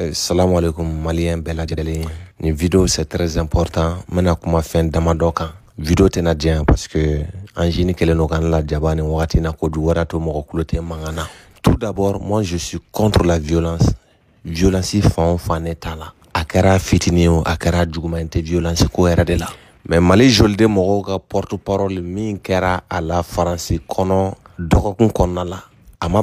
Euh, salam alaikum malien bela lajɛlen nin vidéo c'est très important Mena kuma damadokan. vidéo tenadien parce que an jini kɛlen don k'an lajaba nin wagati in na kojugu o de tout d'abord moi je suis contre la violence violence fan o fan ne Akara la a kɛra violence ko era de la mais mali jolde mɔgɔw ka porte parole min kera a la faransi kono dɔgɔkun konala la ma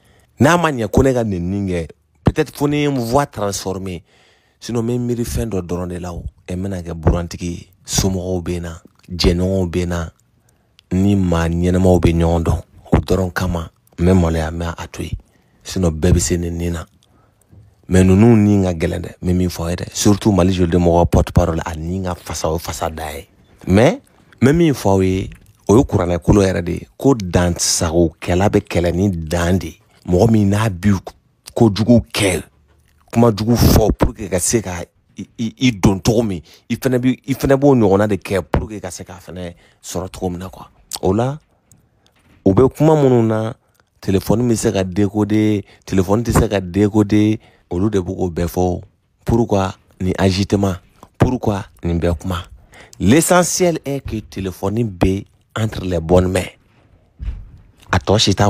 n'a ma ɲɛ peut-être qu'on ni ye n voix transformée sinon même mire fin fɛn là de la o ɛ Soumou burantigi ye somɔgɔw na ni kama même bɛ maloya Sino sinon bébé, c'est Mais nous na n'inga ninnu ni surtout mali de porte parole à ni fasa fasa mais même bɛ min o la kuranɛ de mɔgɔ min n'a bi kojugu kɛ kuma jugu fɔ pour que ka se i don cogo min i fana bi b'o ɲɔgɔnna de kɛ pour que ka se k'a fɛnɛ sɔrɔ na kuwa o la kuma minnu na telefɔni bɛ se ka décoder telefɔni tɛ de pourquoi ni agitement pourquoi nin l'essentiel est que téléphone B entre les bonnes mains a si t'a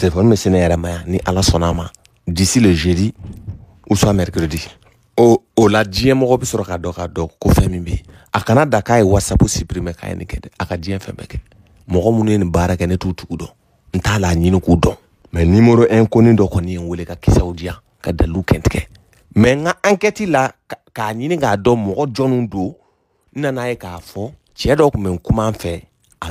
téléphone mais se n'est rien ni ala sɔnn'a ma disi le jeudi ou soit mercredi au au la diɲɛ mɔgɔ sur k'a dɔn k'a ko fɛn min a kana da whatsapp supprimer k'a ye nin a ka diɲɛ fɛn bɛɛ kɛ mɔgɔ minnu ye nin baara kɛ tout t'u tugu dɔn la ɲini k'u numéro inconnu dɔ kɔni ye n wele ka kisɛw diyan ka dalilu kɛntigɛ mɛ mais ka enquête la k'a ɲini k'a dɔn mɔgɔ jɔnw don n nana ye k'a fɔ cɛ dɔ tun bɛ kuma n fɛ a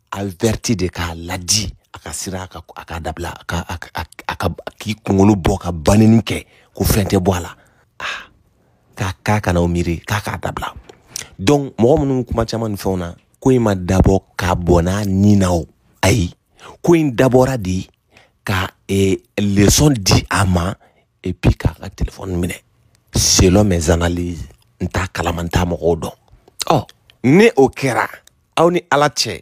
averti de k'a ladi a ka sira a ka dabila k'i kunkolo bɔ ka banni kɛ ko fɛn tɛ bɔ a la ah, k'a k'a kana o miiri k'a k'a dabila donc mɔgɔ minnu kuma caman ni fɛnw na ko in ma dabɔ k'a bɔ n'a ni na o ayi ko in dabɔra de ka eh, leçon di a ma et puis k'a ka telefɔni minɛ selon mes analyses n t'a kalama n t'a mɔgɔw dɔn ɔ oh, ni o kɛra aw ni ala cɛ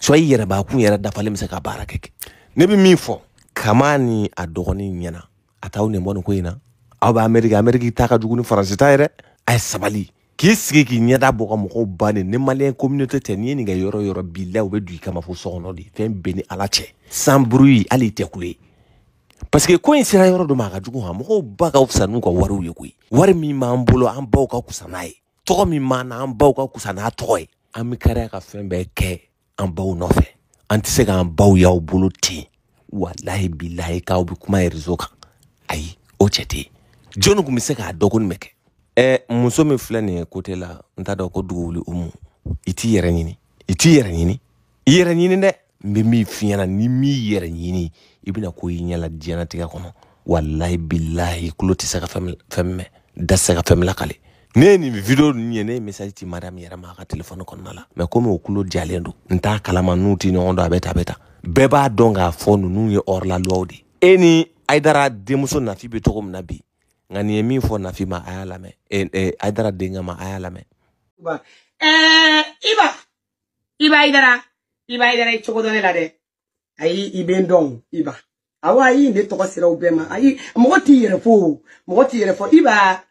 so i yɛrɛ bakun yɛrɛ dafalen be se ka baara kɛ kɛ ne be min fɔ kama ni a dɔgɔni ɲɛna a t'aw nin bɔ ko yi na aw be ameriki ameriki ta ka jugu ni faransi ta yɛrɛ a ye sabali k'i sigi k'i ɲɛda bɔ ka mɔgɔw bane ni maliyɛn communauté tɛ ni ye nin kɛ yɔrɔ yɔrɔ bila u be du i kama fo sɔgɔnɔ de fɛn bɛɛ ni ala cɛ san bruyi hali tɛ kule parce que ko in sera yɔrɔ dɔ ma a ka jugu ha mɔgɔw ba ka fisa n'u ka wariw ye koyi wari min b'an bolo an baw ka kusa n'a ye tɔgɔ min b'an na an baw ka kusa n'a tɔgɔ ye an be kariya ka fɛn bɛɛ kɛ an baw nɔfɛ an tɛ se k'an baw y'aw bolo ten walahi bilahi k'aw bɛ kuma rezo kan ayi o cɛ tɛ yen jɔnni tun se k'a dɔn ko nin bɛ kɛ ɛ muso min filɛ nin kote la n t'a dɔn ko dugu wuli umu i t'i yɛrɛ ɲini i t'i yɛrɛ ɲini i yɛrɛ ɲini dɛ n bɛ min f'i ni m'i yɛrɛ ɲini i bɛna ko y'i ɲɛla diɲɛnatigɛ kɔnɔ walahi bilahi i tulo tɛ se ka fɛn mɛn da tɛ se ka fɛn lakale ne ye nin video ninnu ye ne ye message ci madame yɛrɛ ma a ka telefɔni kɔnɔna la mɛ komi o kulo jalen don n t'a kalama n'u ti ɲɔgɔn dɔn a bɛ ta a bɛ ta bɛɛ b'a dɔn k'a fɔ ninnu ye ɔrɔlaluwaw de e ni ayidara denmuso nafi bɛ cogo min na bi nka nin ye min fɔ nafi ma a y'a lamɛn eh, eh, ayidara denkɛ ma a y'a lamɛn. ɛɛ i ba i ba ayidara i ba ayidara i cogo dɔ ne la dɛ ayi i bɛ n dɔn i ba awɔ ayi ne tɔgɔ sera o bɛɛ ma ayi mɔgɔ t'i yɛrɛ fɔ o mɔgɔ t'i yɛrɛ fɔ i ba.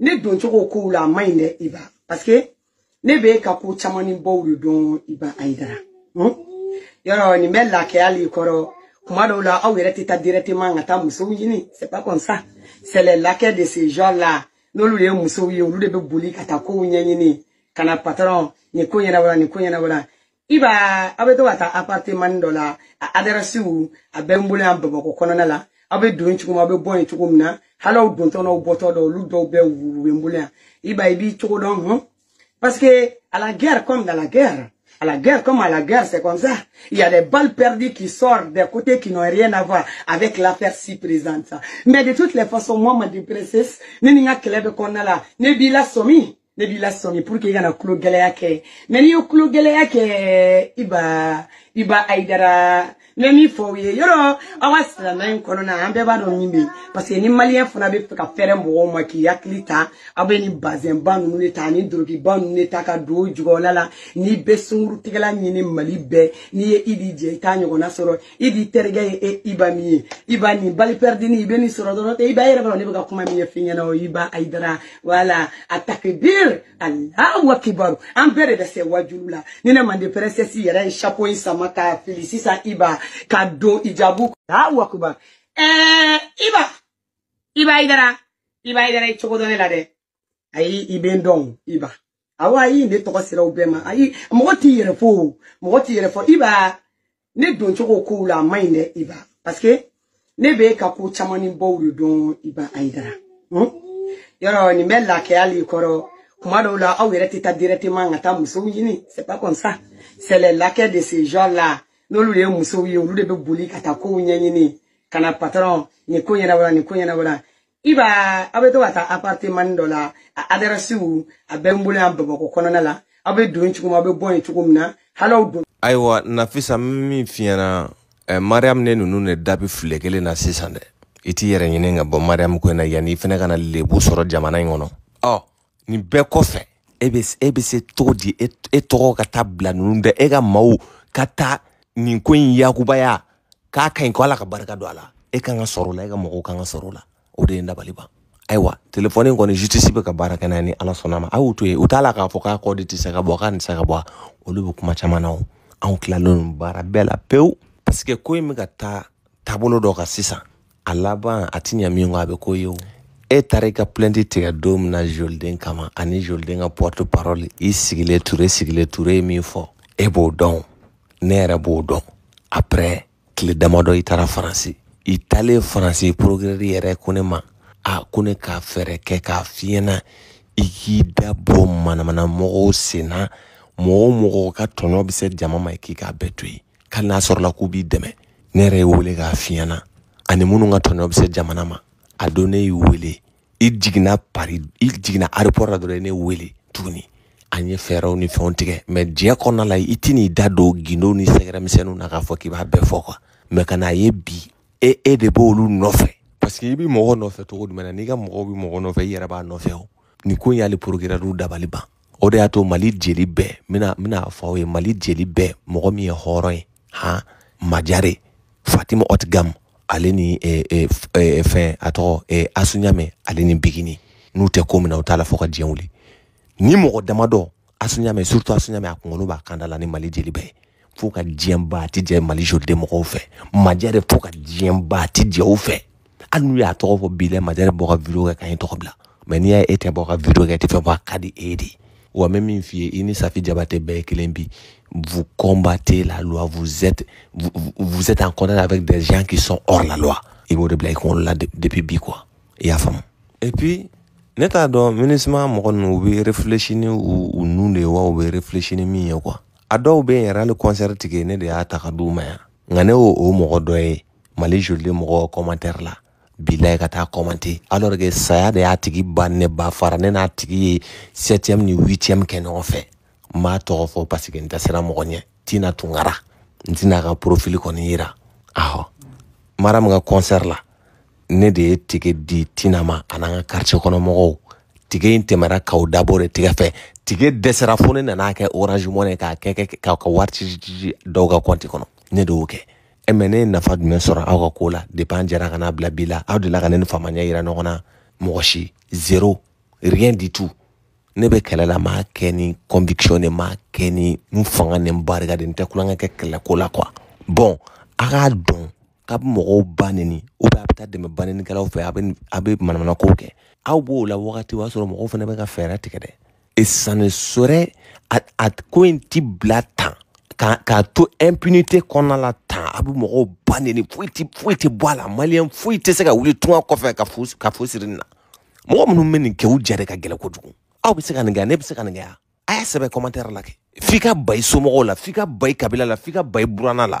ne doncogo kow la a man ɲi dɛ i ba paske ne bɛ ka ko caman ni baw de dɔn i ba ayidara yɔrɔ nin bɛ lakeya le kɔrɔ kuma dɔw la aw yɛrɛ tɛ taa directement ka taa musow ɲini c'est pas comme ça c'est les laquais de ces gens là n'olu de ye musow ye olu de bɛ boli ka taa kow ɲɛɲini ka na patron nin ko ɲɛnabɔla nin ko ɲɛnabɔla i b'a aw bɛ to ka taa appartement dɔ la a adrɛsiw a bɛ n bolo yan bamakɔ kɔnɔna la abe bɛ don cogo min aw bɛ bɔ yen cogo min na hali aw dontɔ n'aw bɔtɔ dɔ olu dɔw bɛ wube n bolo yan i b'i parce que à la guerre comme dans la guerre à la guerre comme à la guerre c'est comme ça il y a des balles perdues qui sortent des côtés qui n'ont rien à voir avec l'affaire si présente mais de toutes les façons moi ma princesse ne ni n ka kɛlɛ bɛ kɔnɔna la ne b'i somi ne b'i somi pour que y a tulo clou kɛ mais n'i ye clou gɛlɛya kɛ iba Iba i n bɛ min fɔ aw ye yɔrɔ aw ka silamɛya in kɔnɔna an bɛɛ b'a dɔn min bɛ yen parce que ni maliyɛn fana bɛ fɛ ka fɛrɛ mɔgɔw ma k'i hakili ta aw bɛ nin bazɛnba ninnu de ta ani dorokiba ninnu de ta ka don jukɔrɔla la n'i bɛ sunkurutigɛla ɲini mali bɛɛ n'i ye idi jɛ i t'a ɲɔgɔnna sɔrɔ idi terikɛ ye e iba min ye iba nin balipɛridini i bɛ nin sɔrɔ dɔrɔn tɛ iba yɛrɛ b'a dɔn ne bɛ ka kuma min ɲɛf'i ɲɛna o iba ayidara wala a takibir alahu akibaru an bɛɛ de bɛ se wajulu la ni ne mande pɛrɛsɛsi yɛrɛ ye chapeau in sama ka fili sisan iba ka don ijabu Allahu akbar eh iba iba idara iba idara i cogo dɔ ne la dɛ ayi i bɛ n dɔn iba awɔ ayi ne tɔgɔ sera o bɛɛ ma ayi mɔgɔ t'i yɛrɛ fɔ o mɔgɔ t'i yɛrɛ fɔ iba ne don cogo kow la a man ɲi dɛ iba paseke ne bɛ ka ko caman ni baw de dɔn iba ayidara yɔrɔ nin bɛ lafiya hali kɔrɔ kuma dɔw la aw yɛrɛ tɛ taa directement ka taa musow ɲini c'est pas comme ça c'est les laquais de ces gens là n'olu de ye musow ye olu de bɛ boli ka taa kow ɲɛɲini ka na patɔrɔn nin ko ɲɛnabɔla nin ko ɲɛnabɔla i b'a aw bɛ to ka taa apartemani dɔ la a adarasiw a bɛɛ n bolo yan bamakɔ kɔnɔna la aw bɛ don cogo min aw bɛ bɔ yen cogo min na hali aw don. ayiwa nafisa min fiyɛna eh, mariam ne ninnu de da bɛ file kelen na sisan dɛ i t'i yɛrɛ ɲini ka bɔ mariam ko in na yanni i fana ka na lebu sɔrɔ jamana in kɔnɔ ɔ nin bɛɛ kɔfɛ e bɛ e se cogo di e, e tɔgɔ ka taa bila ninnu dɛ e ka maaw ka taa nin ko in yakubaya k'a ka ɲi ko ala ka barika don a la e kan ka sɔrɔ la e ka mɔgɔw kan ka sɔrɔ la o de ye dabali ban ayiwa telefɔni kɔni justice bɛ ka baara kɛ n'a ni ala sɔnna ma a y'o to yen u t'a la k'a fɔ k'a kɔ de tɛ se ka bɔ a ka nin se ka bɔ a olu bɛ kuma caman na o anw tilalen baara bɛɛ la pewu parce que ko in bɛ ka taa taabolo dɔ kan sisan a laban a ti ɲɛ min kɔ a bɛ k'o ye o e taara i ka plainte tigɛ don min na joliden kama ani joliden ka porte parole i sigilen ture sigilen ture ye min fɔ e b'o dɔn ne yɛrɛ b'o dɔn après tile damadɔ i taara faransi i talen faransi progrɛri yɛrɛ ko ne ma a ko ne ka fɛɛrɛ kɛ k'a fiyɛna i k'i da bɔ manamana mɔgɔw senna mɔgɔ o mɔgɔ ka tɔɲɔ be se jama ma i k'i k'a bɛɛ to yen hali n'a sɔrɔla k'u b'i dɛmɛ ne yɛrɛ ye wele k'a fiyɛna ani minnu ka tɔɲɔ be se jamana ma a don ne y'i wele i jiginna pari i jiginna aeroport la dɔrɔn ne wele tuguni an ye fɛɛrɛw ni fɛnw tigɛ mɛ diɲɛ kɔnɔna la e i t'i n'i da don gindo ni sɛgɛrɛmisɛnninw na k'a fɔ k'i b'a bɛɛ fɔ kuwa mɛ ka ye bi e e de b'olu nɔfɛ parce que i bi mɔgɔ nɔfɛ cogo jumɛn na n'i ka mɔgɔw bi mɔgɔ nɔfɛ i e yɛrɛ b'a nɔfɛ o ni ko in y'ale porokiradiw dabali ban o de y'a to mali jeli bɛɛ mina mina fɔ aw ye mali jeli bɛɛ mɔgɔ min ye hɔrɔn ye han majare fatima otgam ale ni eh, eh, eh, e fɛn a tɔgɔ eh, asuɲamɛ ale ni bigini n'u tɛ ko mina na u t'a la fɔ ka diɲɛ wuli ni mɔgɔ damadɔ asunyamɛ surtout asunyamɛ a kunkolo b'a kanda la ni mali jeli bɛɛ ye fo ka diɲɛba a ti jɛ mali joliden mɔgɔw fɛ majɛ de fo ka diɲɛba a ti jɛ o fɛ hali n'u y'a tɔgɔ fɔ bi la majɛ bɔ ka video kɛ ka ɲi tɔgɔ bila mɛ n'i y'a e tɛ bɔ ka video kɛ e tɛ fɛn fɔ a ka di e de wa n bɛ min f'i ye i ni safi jabate bɛɛ ye kelen bi vous combattez la loi vous êtes vous, vous êtes en contact avec des gens qui sont hors la loi i b'o de bila i kunkolo la depuis bi quoi i y'a faamu et puis ne t'a dɔn minisima mɔgɔ ninnu u bɛ reflechi ni u nu de wa u bɛ reflechi ni min ye kuwa a dɔw bɛ yen yɛrɛ hali kɔnsɛri tigɛ ne de y'a ta ka d'u ma nka ne y'o o mɔgɔ dɔ ye mali jolile mɔgɔ kɔmantɛri la bilayi ka taa kɔmante alors que saya de y'a tigi ba ne ba fara ne n'a tigi ye septième ni huitième kɛ ɲɔgɔn fɛ n m'a tɔgɔ fɔ parce que n tɛ siran mɔgɔ ɲɛ tina tunkara n tɛna ka profil kɔni yira awɔ mara min ka kɔnsɛri la ne de ye tige di tinama ma an'an ka karitiye kɔnɔmɔgɔw tige in tɛmɛra k'aw dabɔ de tigɛ fɛ tige dɛsɛra fo ne nan'a kɛ orange money k'a kɛ ka wari dɔw ka kɔnti kɔnɔ ne de y'o kɛ ɛ ne ye nafa jumɛn sɔrɔ aw ka ko la depuis an jɛra kana n'a bila bi la aw delila ka ne ni faamaya yira ɲɔgɔn na mɔgɔ si zero rien du tout ne bɛ kɛlɛ la m'a kɛ ni conviction de m'a kɛ ni n fanga ni n barika de n tɛ kulonkɛ kɛ kɛlɛko la quoi bon a k'a dɔn k'a bɛ mɔgɔw ba nɛni a bɛ taa dɛmɛ banɛnikɛlaw fɛ a bɛ a bɛ manamana kow kɛ aw b'o la wagati o y'a sɔrɔ mɔgɔw fana bɛ ka fɛɛrɛ tigɛ dɛ e sanisɔrɛ a, a ko in ti bila tan k'a k'a to impunité kɔnɔna la tan a bɛ mɔgɔw ba nɛni foyi ti foyi ti bɔ a la maliyɛn foyi tɛ se ka wuli tunga kɔfɛ ka fu ka fu siri nin na mɔgɔ minnu bɛ nin kɛ u ja de ka gɛlɛ kojugu aw bɛ se ka nin kɛ ne bɛ se ka nin kɛ a y'a sɛbɛn commentaire la kɛ f'i ka ba i somɔgɔw la f'i ka ba i kabila la f'i ka ba i burana la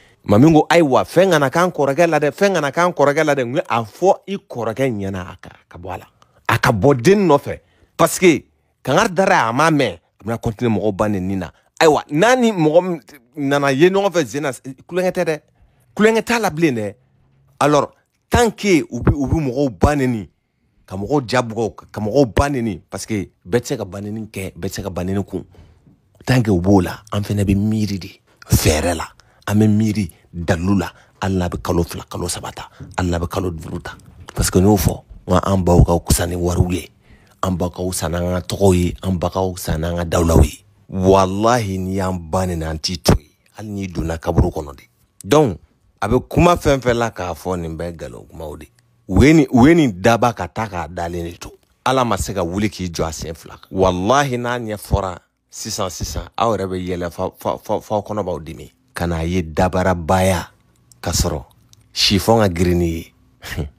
mamingo aiwa fenga na kan kɔrɔkɛ la dɛ fɛn kana kan kɔrɔkɛ la dɛ n a fɔ i kɔrɔkɛ ɲɛna a ka ka bɔ a la a ka bɔ den nɔfɛ paske kangari dara a m'a mɛn a bɛna kɔntine mɔgɔ ba nin na ayiwa n'a ni mɔgɔ nana ye ɲɔgɔn fɛ zena na kulonkɛ tɛ dɛ kulonkɛ t'a la bilen dɛ alors tant que u bi u bi mɔgɔw ba neni ka mɔgɔw jabugɔ ka mɔgɔw ba neni paske bɛɛ tɛ se ka baneni kɛ bɛɛ tɛ se ka ni kun tant que u b'o la an fɛnɛ bɛ miiri de fɛɛrɛ la an bɛ miiri dalilu la hali n'a bɛ kalo fila kalo saba ta hali n'a bɛ kalo duuru ta parce que n y'o fɔ nka an baw ka kusani ni wariw ye an ba ka fisa n'an ka tɔgɔw ye an ba ka fisa n'an ka dawulaw ye walahi n'i y'an ba nin na an t'i to yen hali n'i donna kaburu kɔnɔ de donc a bɛ kuma fɛn fɛn la k'a fɔ nin bɛɛ galon kumaw de u ye nin daba ka taa k'a dalen de to ala ma se ka wuli k'i jɔ a sen fila kan walahi n'a ɲɛ fɔra sisan sisan aw yɛrɛ bɛ yɛlɛ fa fa fa aw kɔnɔ b'aw dimi ka n'a ye dabarabaya ka sɔrɔ sifɔn ka girin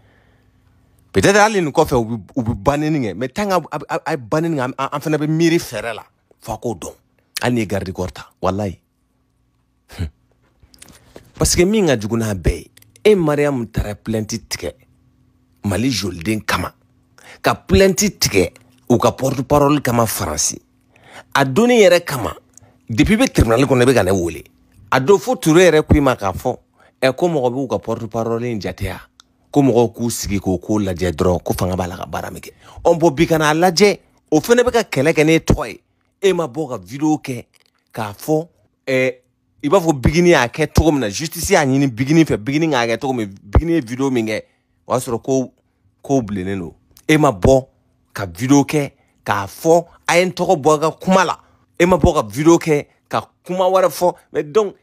peut-être hali nin kɔfɛ u bɛ bannini kɛ mais tant a ye bannini an fana bɛ miiri fɛɛrɛ la f'a k'o dɔn hali n'i ye garde corps ta parce que min ka jugu e mariyamu taara plainte tigɛ mali joliden kama ka plainte tigɛ u ka porte parole kama faransi a donni yɛrɛ kama depuis i tribunal kɔnɔ i bɛ ka ne a don fo ture yɛrɛ ko i ma k'a fɔ ɛ ko mɔgɔ b'u ka porte parole in jateya ko mɔgɔw k'u sigi k'o ko lajɛ dɔrɔn ko fanga b'a la ka baara min kɛ ɔ bɔn bi kana a lajɛ o fɛnɛ bɛ ka kɛlɛ kɛ ne tɔgɔ ye e ma bɔ ka video kɛ k'a fɔ ɛ i b'a fɔ bigini y'a kɛ cogo min na justice y'a ɲini bigini fɛ bigini k'a kɛ cogo min bigini ye video min kɛ o y'a sɔrɔ ko kow bilennen don e ma bɔ ka video kɛ k'a fɔ a ye n tɔgɔ bɔ a ka kuma la e ma bɔ ka video kɛ ka kuma wɛrɛ fɔ mɛ donc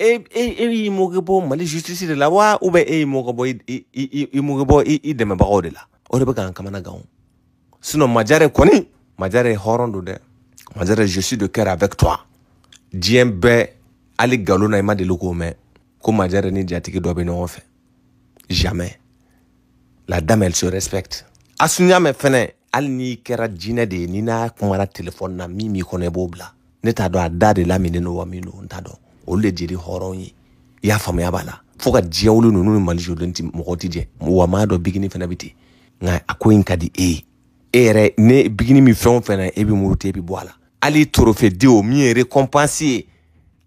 e y'i e, e mɔkɛ bɔ mali justice de la wa ou e y'i mɔkɛ bɔ i mɔkɛ bɔ la o de bɛ k'an majare kɔni majare hɔrɔn don majare je suis de cœur avec toi diɲɛ bɛɛ hali nkalon e de i k'o majare ni jatigi dɔ bɛ jamais la dame elle se respecte asunya mɛn fɛnɛ n'i kɛra de nina, n'i n'a kumara telefɔni na mimi b'i bobla. i b'o t'a a da de no wami no olu le jeli hɔrɔn ye i y'a faamuya b'a la fo ka jɛwolo ninnu ni mali jɔlen ti mɔgɔ ti jɛ wa m'a dɔn bigini fana bɛ ten nka a ko in ka di e ye e yɛrɛ ne bigini min fɛn o fɛn na e bi muru e bi bɔ a la hali trofe di o min ye récompense ye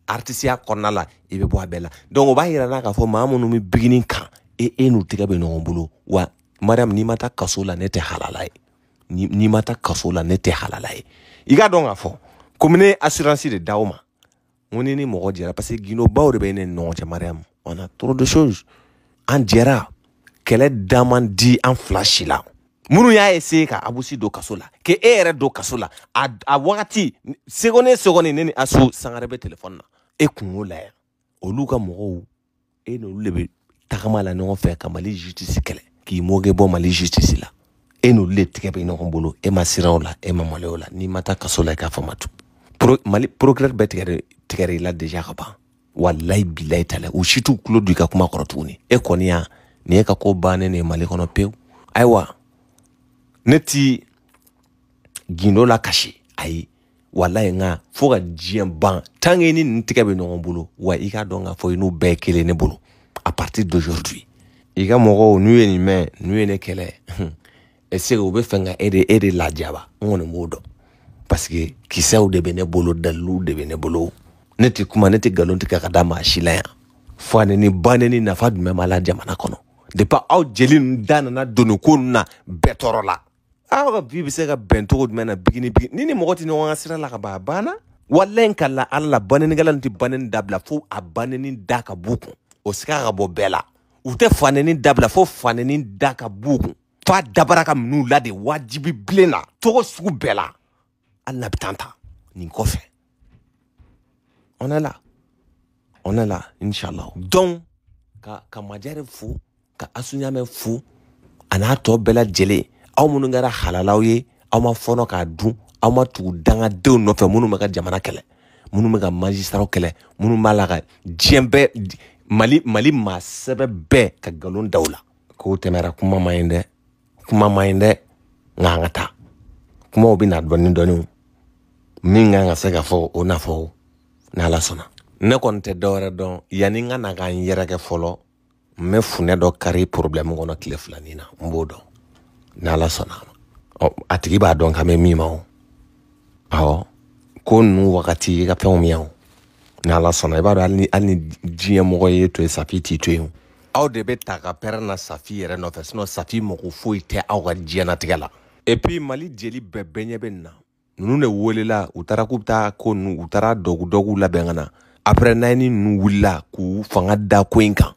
artisiya kɔnɔna la i bɛ bɔ a bɛɛ la donc o b'a yira n'a k'a fɔ maa minnu bɛ bigini kan e e n'u tɛgɛ bɛ ɲɔgɔn bolo wa madame n'i ma taa kaso la ne tɛ halala ye n'i ma taa kaso la ne tɛ halala ye i k'a dɔn k'a fɔ komi ne ye assurance de d'aw ma On est ni mɔgɔ jɛra parce que gindo de bɛ ne ni ɲɔgɔn cɛ mariyamu on a trop de choses an jɛra kɛlɛ da man di an fila si la minnu y'a essayer ka abusi don kaso la ke e yɛrɛ don kaso la a, a wagati segone segone ne ni asu sangare bɛ telefɔni na e kun y'o laya olu ka mɔgɔw e n'olu le bɛ tagama la ɲɔgɔn fɛ ka mali justice kɛlɛ k'i moge bɔ mali justice la e n'olu le tigɛ bɛ ɲɔgɔn bolo e ma siran o la e ma maloya o la n'i ma taa kaso la i e k'a faamu mali procureur bɛɛ tigɛ tigɛra i la deja ka ban walayi bilayi tala u si t'u tulo don i ka kuma kɔrɔ tuguni e kɔni ya nin ye ka ko bannen ne mali kɔnɔ pewu ayiwa ne ti gindo la kasi ayi walayi nka fo ka diɲɛ ban tanke ni nin tigɛ bɛ ɲɔgɔn bolo wa i k'a dɔn k'a fɔ i n'u bɛɛ kelen ne bolo a partir d'aujourd'hui i ka mɔgɔw n'u ye nin mɛn n'u ye ne kɛlɛ est ce que u bɛ fɛ ka e de e de lajaba n kɔni b'o dɔn parce que kisɛw de bɛ ne bolo daliluw de bɛ ne bolo neti tɛ kuma ne tɛ galon tigɛ ka da maa si la yan fanɛni banɛni nafa jumɛn b'a la jamana kɔnɔ depi aw jeli nu da nana donni na bɛɛ tɔɔrɔ la aw ka bi be se ka bɛn cogo jumɛn na bigini bigi ni ni mɔgɔ tɛ ɲɔgɔn ka sira la ka ban a banna walayi ka la ala la banɛnikɛla nu tɛ banɛni dabila fo a banɛni da ka b'u kun o siga ka bɔ bɛɛ la u tɛ fanɛni dabila fo fanɛni da ka b'u kun f'a dabara ka minuu la de wajibi bilen na cogo sugu bɛɛ la hali na bi tan ta nin kɔfɛ on est là. On est là, Inch'Allah. Donc, ka, ka Majare fo, ka Asunyame fo, an'a tɔ bɛɛ lajɛlen, aw minnu kɛra halalaw ye, aw ma fɔɔnɔ k'a dun, aw ma tugu dangadenw nɔfɛ minnu bɛ ka jamana kɛlɛ, minnu bɛ ka magistrat kɛlɛ, minnu b'a Mali, Mali maa sɛbɛ bɛɛ ka galon da u la. K'o tɛmɛra kuma ma ɲi dɛ, kuma ma ɲi dɛ, nka an ka taa. Kumaw na dɔɔnin o na fɔ n'ala sɔnna ne kɔni tɛ dɔwɛrɛ dɔn yani n ka na ka n yɛrɛ kɛ fɔlɔ n bɛ funɛ dɔ kari porobilɛmu kɔnɔ tile filanin na n b'o dɔn n'ala sɔnna a ma ɔ a tigi b'a dɔn ka mɛ min ma o awɔ ko ninnu wagati i ka fɛnw miya o n'ala sɔnna i b'a dɔn hali ni diɲɛ mɔgɔ ye to ye safi t'i to yen o aw de bɛ ta ka pɛrɛn na safi yɛrɛ nɔfɛ sinɔn safi mago foyi tɛ aw ka diɲɛnatigɛ la puis mali jeli bɛɛ bɛɛ ɲɛ bɛ nin na nunu ne welela u taara k'u bɛ taa ko nu u taara dɔgu dɔgu labɛn ka na après nayini nunu wulila k'u fanga da ko in kan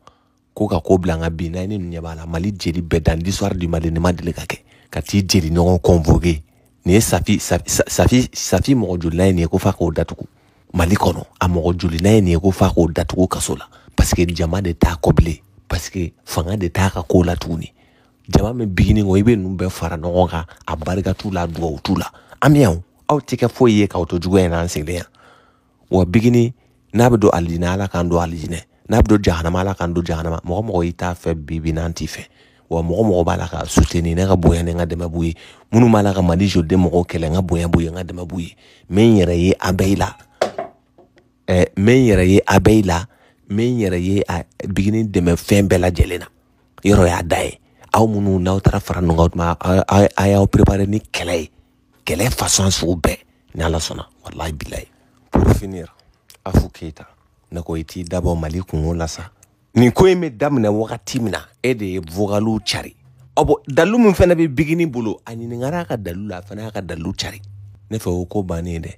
ko ka ko bila ka bi nayini nunu ɲɛ b'a la mali jeli bɛɛ dan l'histoire du mali ni ma deli ka kɛ ka t'i jeli ɲɔgɔn convoqué nin ye safi safi safi mɔgɔ jolina ye nin ye ko f'a k'o datugu mali kɔnɔ a mɔgɔ jolina ye nin ye ko f'a k'o datugu kaso la parce jama de t'a kɔ bilen fanga de t'a ka ko la tuguni jama min bigini kɔ i be ninnu bɛɛ fara ɲɔgɔn kan a barika t'u la a t'u la an bɛ aw tɛ kɛ foyi ye k'aw to juguya in na an sigilen yan wa bigini n'a bɛ don alijinɛ ala k'an don alijinɛ n'a bɛ don jahanama ala k'an don jahanama mɔgɔ mɔgɔ i t'a fɛ bi bi n'an t'i fɛ wa mɔgɔ mɔgɔ b'a la ka suteni ne ka bonya ne ka dɛmɛ b'u ye minnu b'a la ka mali joden mɔgɔw kɛlɛ n ka bonya b'u ye n ka dɛmɛ b'u ye n n yɛrɛ ye a bɛɛ la ɛ n n yɛrɛ ye a bɛɛ la n n yɛrɛ ye a bigini dɛmɛ fɛn bɛɛ lajɛlen na yɔrɔ y'a da ye aw minnu n'aw taara fara ɲɔgɔn kan o tuma aw y'aw ni kɛlɛ ye kɛlɛ fasɔn sugu bɛɛ ni ala sɔnna walahi bilayi pour finir afu keita ne ko i t'i dabɔ mali kungo la sa nin ko in bɛ daminɛ wagati min na e de ye vogaliw cari ɔbɔ dalu min fana bɛ bigini bolo a ɲiningara a ka dalu la a fana y'a ka dalu cari ne fɛ o ko bannen dɛ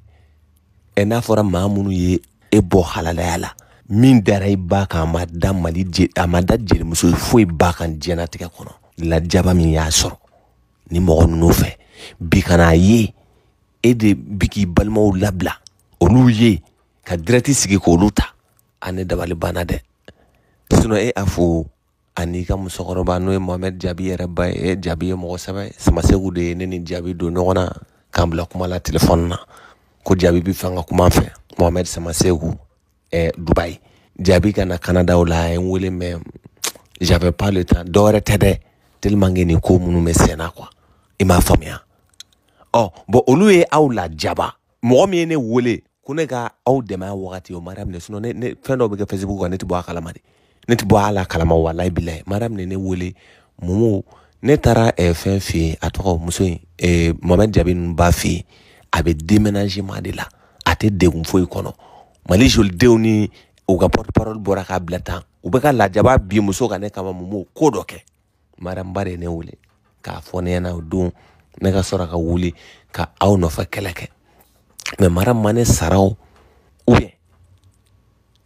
ɛ n'a fɔra maa minnu ye e bɔ halalaya la min dara i ba kan a ma da mali je a ma da jelimuso foyi e ba kan diɲɛnatigɛ kɔnɔ lajaba min y'a sɔrɔ ni mɔgɔ ninnu fɛ bikana ye e de bi k'i balimaw labila olu ye ka dirɛti sigi k'olu ta a dabali banna dɛ sinɔ e a fo ani ka musokɔrɔba n'o ye mohamɛd jaabi yɛrɛ ba ye e jaabi ye mɔgɔ sɛbɛ samasegu de ye ne ni jaabi don ɲɔgɔn na k'an bila kuma la telefɔni na ko jaabi bi fɛ n ka kuma fɛ mohamɛd samasegu eh, dubayi jaabi ka na kanadaw la a ye n wele mɛ j'avais pas le temps dɔwɛrɛ tɛ dɛ tellement que nin ko minnu bɛ sen na quoi i e m'a faamuya ɔ bɔn olu ye aw lajaba mɔgɔ min ye ne wele ko ne ka aw dɛmɛ wagati o mariyamu ne sinɔn ne ne fɛn dɔw bɛ kɛ facebook kan ne tɛ bɔ a kalama de ne tɛ bɔ a la kalama walayi bilayi mariyamu ne ne wele mumu ne taara eh, fɛn fɛ yen a tɔgɔ muso in ɛɛ mamadu jabi ninnu b'a fɛ yen a bɛ déménagement de la a tɛ degun foyi kɔnɔ mali jolidenw ni u ka porte parole bɔra k'a bila tan u bɛ ka lajaba bin muso kan ne kama mumu ko dɔ kɛ mariyamu ba de ye ne wele k'a fɔ ne ɲɛna o don. ne ka sɔrɔ ka wuli ka aw nɔfɛ kɛlɛ kɛ mɛ mara ma ne sara o ubiyɛn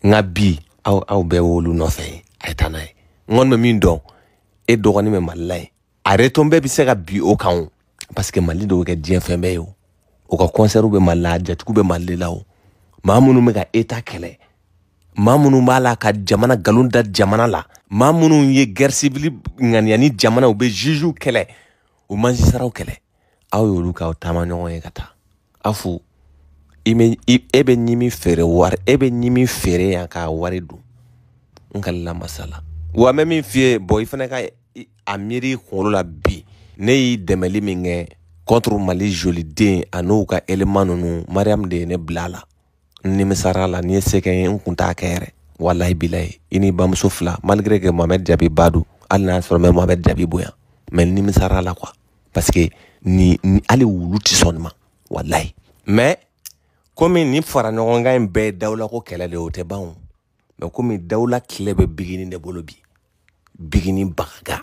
n ka bi aw aw bɛɛ wolu nɔfɛ ye a ye taa n'a ye n kɔni bɛ min dɔn e dɔgɔnin bɛ mali la ye a retɔn bɛɛ bɛ se ka bi o kan o parce que mali de bɛ kɛ diɲɛ fɛn bɛɛ ye o o ka kɔnsɛriw bɛ mali la a jatigiw bɛ mali la o maa minnu bɛ ka eta kɛlɛ maa minnu b'a la ka jamana nkalon da jamana la maa minnu ye gɛrɛ sivili ŋaniya ni jamana u bɛ ziziw kɛlɛ o mansi saraw kɛlɛ aw y'olu ka taama ɲɔgɔn ye ka taa a fo i bɛ e bɛ ɲimi feere wari e bɛ ɲimi feere yan k'a wari dun n ka lamasala wa n bɛ min f'i ye bɔn i fana ka a miiri i kunkolo la bi ne y'i dɛmɛli min kɛ contre mali joli a n'u ka élément ninnu mariam de ye ne bila a la n nimisara la ni ye sɛgɛn ye n kun t'a kɛ yɛrɛ walahi bilayi i n'i bamuso fila malgré que mohamed jabi ba don hali n'a sɔrɔ n bɛ mohamɛd jabi bonya mais n nimisara la quoi parce que ni, ni allez où l'outil sɔn nin ma walayi mɛ komi nin fara un kan in bɛɛ dawula ko kela de o tɛ ban o mɛ komi dawula kile bɛ bigini ne bolobi bigini baga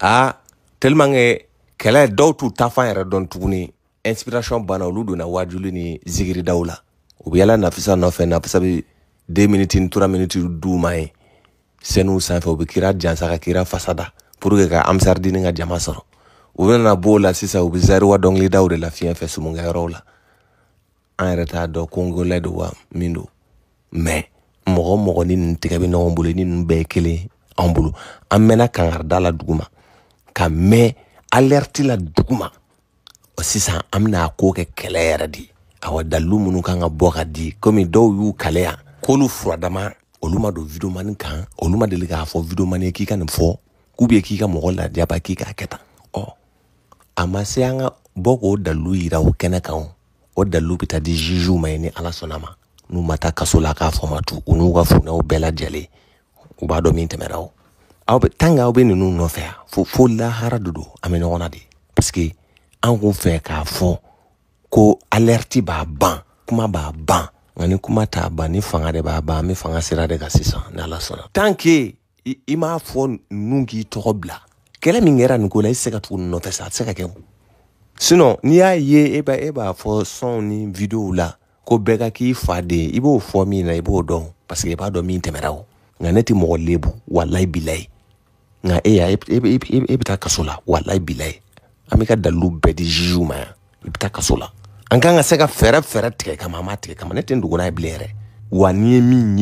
ah tellement que kela dɔw t'u ta fan yɛrɛ dɔn inspiration banna olu na wajuli ni zigiri daw la na fisa na nafisa nɔfɛ nafisa bɛ deux minutes une trois minutes d'u mai c'est nous ça fait obikira kira jansa kira fasada pour que ka amsardini ka jamasoro u bɛna b'o la sisan wa dɔnkilidaw de la fiɲɛ fɛ sumunkɛyɔrɔw la an yɛrɛ t'a dɔn kongolɛ do wa min do mɛ mɔgɔ mɔgɔ ni nin tigɛ bɛ ɲɔgɔn bolo ni nin bɛɛ ye kelen an bolo an mɛnna kangarida la duguma ka mɛn alɛriti la duguma ɔ sisan an bɛna a ko kɛ kɛlɛ yɛrɛ de ye awa dalilu minnu kan ka bɔ ka di komi dɔw y'u kale yan k'olu furadama olu ma don videomani kan olu ma deli k'a fɔ videomani ye k'i ka nin fɔ k'u bɛ k'i ka mɔgɔ lajaba k'i k'a kɛ tan ɔ a ma se an ka bɔ k'o dalilu yira o kɛnɛ kan o o dalilu bɛ taa di ziziw ma ye ni ala sɔnna ma n'u ma taa kaso la k'a famatu u n'u ka funɛw bɛɛ lajɛlen u b'a dɔn min tɛmɛra o aw bɛ tanke aw bɛ ninnu nɔfɛ yan fo fo lahara de don an bɛ ɲɔgɔn de paseke an kun fɛ k'a fɔ ko alɛriti b'a ban kuma b'a ban nka ni kuma t'a ban ni fanga de b'a ban an bɛ fanga sira de kan sisan n'ala sɔnna tanke i m'a fɔ ninnu k'i tɔgɔ bila kɛlɛ min kɛra nin ko la e se ka tugu nin nɔfɛ sa a tɛ se ka kɛ o sinɔn n'i y'a ye e b'a e b'a fɔ sɔnw ni videow la ko bɛɛ ka k'i fa de i e b'o fɔ min na i e b'o dɔn paseke i e b'a dɔn min tɛmɛra o nka ne tɛ mɔgɔ lebu walayi bilayi nka e y'a e bɛ taa kaso la walayi bilayi an bɛ ka dalilu bɛɛ di ziziw ma yan i bɛ taa kaso la an kan ka se ka fɛɛrɛ fɛɛrɛ tigɛ kama an m'a tigɛ kama ne tɛ n dogo n'a ye bilen yɛrɛ wa n'i ye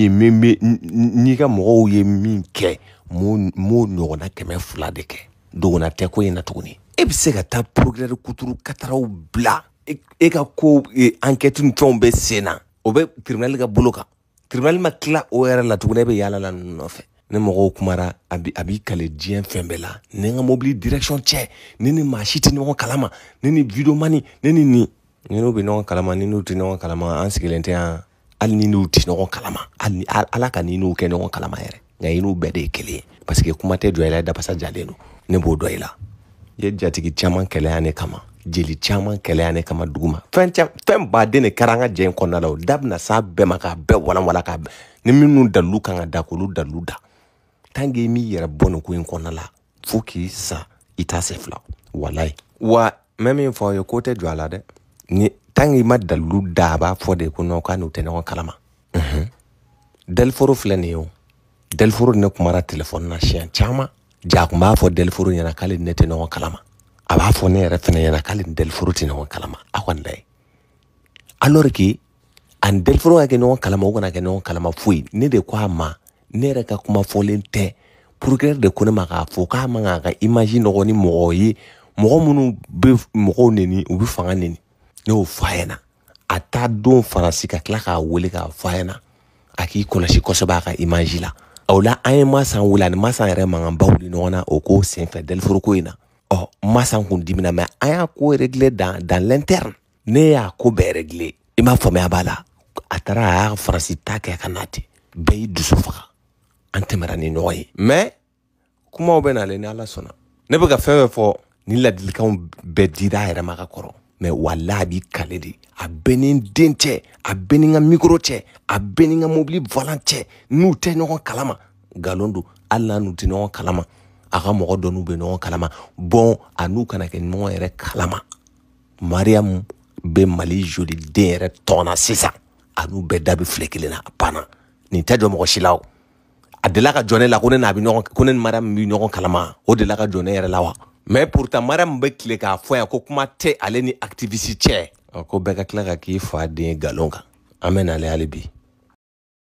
min ye n'i ka mɔgɔw ye min kɛ m'o ɲɔgɔnna kɛmɛ fila de kɛ dogona tɛ ko in na tuguni e bɛ se ka taa progrɛri kuturu kataraw bila e, e ka ko ankɛti e, ni fɛnw bɛ sen na o bɛ kirinali ka bolo kan kirinali ma tila o yɛrɛ la tuguni e bɛ yaala la nɔfɛ ne mɔgɔw kumara a b'i kale diɲɛ fɛn bɛɛ la ni n ka mobili direction cɛ ne ni maa si tɛ ɲɔgɔn kalama ne ni videomani ne ni nin ni n'u bɛ ɲɔgɔn kalama ni n'u tɛ ɲɔgɔn kalama an sigilen tɛ yan hali ni n'u tɛ ɲɔgɔn kalama hali ala ka ni n'u kɛ ɲɔgɔn kalama yɛrɛ ɲaɲiniw bɛɛ de ye kelen ye parce que kuma tɛ jɔ i la dafasa jalen don ne b'o dɔ i la i ye jatigi caman kɛlɛya ne kama jeli caman kɛlɛya ne kama dugu ma fɛn fɛn baden de kɛra an ka jɛ in kɔnɔna la o da bɛna s'a bɛɛ ma k'a bɛɛ walanwalan k'a bɛɛ ni minnu dalilu kan ka da k'olu dalilu da tant que i m'i yɛrɛ bɔ nin ko in kɔnɔna la fo k'i sa i t'a se fila walayi wa n bɛ min fɔ aw ye ko tɛ jɔ a la dɛ ni tant que i ma dalilu da a b'a fɔ de ko nɔn k'a n'u tɛ ɲɔgɔn kalama daliforo filɛ nin ye o delfuru ne kumara telefɔni na siɲɛ caman ja kun b'a fɔ Delforo ɲɛna k'ale ne tɛ ɲɔgɔn kalama a b'a fɔ ne yɛrɛ fɛnɛ ɲɛna k'ale ni Delforo tɛ ɲɔgɔn kalama a kɔni da ye alors que ani Delforo ka kɛ ɲɔgɔn kalama o kana kɛ ɲɔgɔn kalama foyi ne de ko a ma ne yɛrɛ ka kuma fɔlen tɛ procureur de ko ne ma k'a fɔ k'a man kan ka image nɔgɔ ni mɔgɔ ye mɔgɔ minnu bɛ mɔgɔw neni u bɛ fanga neni ne y'o fɔ a ɲɛna a t'a don faransi ka tila k'a wele k'a fɔ a ɲɛna a k'i kɔlɔsi kosɛbɛ a ka image la o la an ye masan wuli masan yɛrɛ mangan ba wuli ɲɔgɔn o ko senfɛ dɛliforoko in na ɔ masan kun dimina mɛ an y'a ko regle dan dan linterne ne y'a ko bɛɛ regle i m'a faamuya b'a la a taara a y'a farasi ta kɛ ka na ten bɛɛ y'i dusu faga an tɛmɛra ni ɲɔgɔn ye mɛ kumaw bɛ nale ni ala sɔnna ne bɛ ka fɛn fɛn fɔ ni ladilikanw bɛɛ dira a yɛrɛ ma ka kɔrɔ mɛ wala a b'i kale de a bɛɛ ni n den cɛ a bɛɛ ni n ka mikoro cɛ a bɛɛ ni n ka mobili valan cɛ n'u tɛ ɲɔgɔn kalama galon don hali n'a n'u tɛ ɲɔgɔn kalama a ka mɔgɔ dɔ n'u bɛ ɲɔgɔn kalama bɔn a n'u kana kɛ ɲɔgɔn yɛrɛ kalama mariyamu bɛ mali joli den yɛrɛ tɔnna sisan a n'u bɛɛ da bɛ file kelen na a banna nin tɛ jɔ mɔgɔ si la o a delila ka jɔ ne la ko ne n'a bɛ ɲɔgɔn ko ne ni mariyamu bɛ ɲɔgɔn kalama o delila ka jɔ ne yɛrɛ la wa mais pourtant mariam bɛ tile k'a fɔ yan ko kuma tɛ ale ni activiste cɛ ko bɛɛ ka tila ka k'i fa den galon kan an bɛ nale hali bi